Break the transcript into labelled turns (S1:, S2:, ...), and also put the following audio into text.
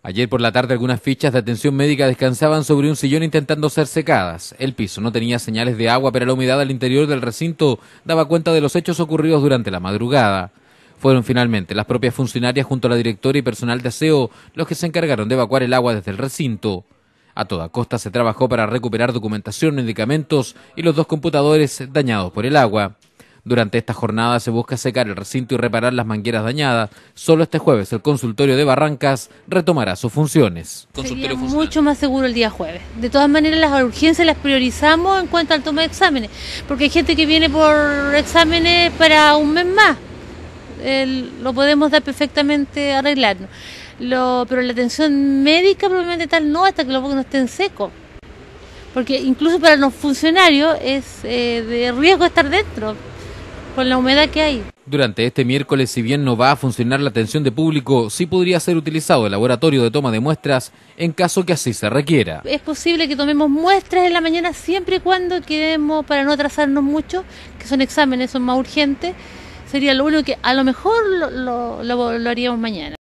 S1: Ayer por la tarde algunas fichas de atención médica descansaban sobre un sillón intentando ser secadas. El piso no tenía señales de agua, pero la humedad al interior del recinto daba cuenta de los hechos ocurridos durante la madrugada. Fueron finalmente las propias funcionarias junto a la directora y personal de aseo los que se encargaron de evacuar el agua desde el recinto. A toda costa se trabajó para recuperar documentación, medicamentos y los dos computadores dañados por el agua. Durante esta jornada se busca secar el recinto y reparar las mangueras dañadas. Solo este jueves el consultorio de Barrancas retomará sus funciones.
S2: Sería mucho más seguro el día jueves. De todas maneras, las urgencias las priorizamos en cuanto al toma de exámenes, porque hay gente que viene por exámenes para un mes más. lo podemos dar perfectamente arreglarnos. Lo, pero la atención médica probablemente tal no hasta que los no estén secos. Porque incluso para los funcionarios es eh, de riesgo estar dentro con la humedad que hay.
S1: Durante este miércoles, si bien no va a funcionar la atención de público, sí podría ser utilizado el laboratorio de toma de muestras en caso que así se requiera.
S2: Es posible que tomemos muestras en la mañana siempre y cuando queremos para no atrasarnos mucho, que son exámenes, son más urgentes. Sería lo único que a lo mejor lo haríamos mañana.